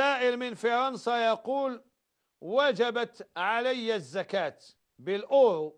سائل من فرنسا يقول وجبت علي الزكاة بالأورو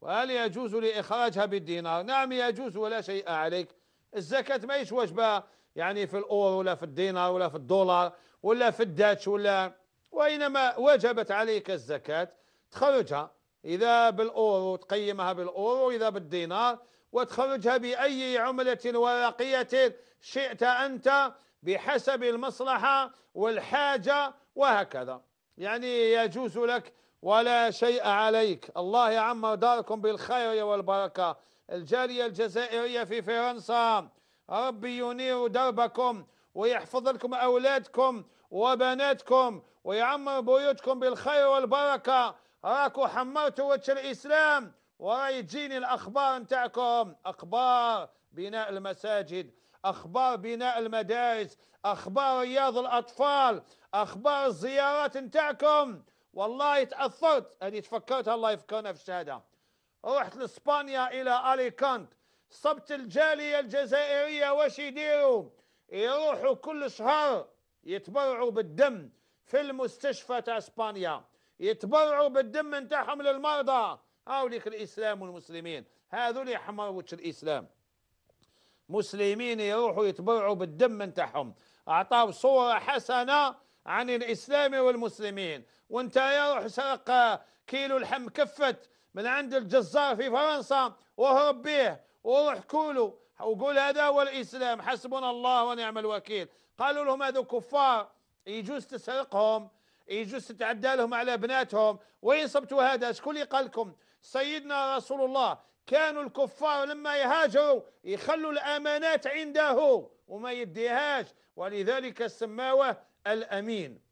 وهل يجوز لإخراجها بالدينار نعم يجوز ولا شيء عليك الزكاة ما هيش وجبة يعني في الأورو ولا في الدينار ولا في الدولار ولا في الداتش ولا وإنما وجبت عليك الزكاة تخرجها إذا بالأورو تقيمها بالأورو إذا بالدينار وتخرجها بأي عملة ورقية شئت أنت بحسب المصلحة والحاجة وهكذا يعني يجوز لك ولا شيء عليك الله يعم داركم بالخير والبركة الجالية الجزائرية في فرنسا ربي ينير دربكم ويحفظ لكم أولادكم وبناتكم ويعمر بيوتكم بالخير والبركة راكو حمرتوا وجه الإسلام وراي تجيني الأخبار نتاعكم أخبار بناء المساجد أخبار بناء المدارس أخبار رياض الأطفال أخبار الزيارات نتاعكم والله تأثرت هذه تفكرتها الله يفكرنا في الشهادة رحت لإسبانيا إلى أليكانت صبت الجالية الجزائرية واش يديروا يروحوا كل شهر يتبرعوا بالدم في المستشفى تاع اسبانيا يتبرعوا بالدم نتاعهم للمرضى هاوليك الاسلام والمسلمين هذول وجه الاسلام مسلمين يروحوا يتبرعوا بالدم نتاعهم اعطاه صوره حسنه عن الاسلام والمسلمين وانت يا روح سرق كيلو لحم كفت من عند الجزار في فرنسا واهرب به وروح كولو وقول هذا هو الاسلام حسبنا الله ونعم الوكيل قالوا لهم هذو كفار يجوز تسرقهم يجوز تتعدى لهم على بناتهم وين صبتوا هذا شكون اللي قال لكم سيدنا رسول الله كانوا الكفار لما يهاجروا يخلوا الأمانات عنده وما يديهاش ولذلك سماوه الأمين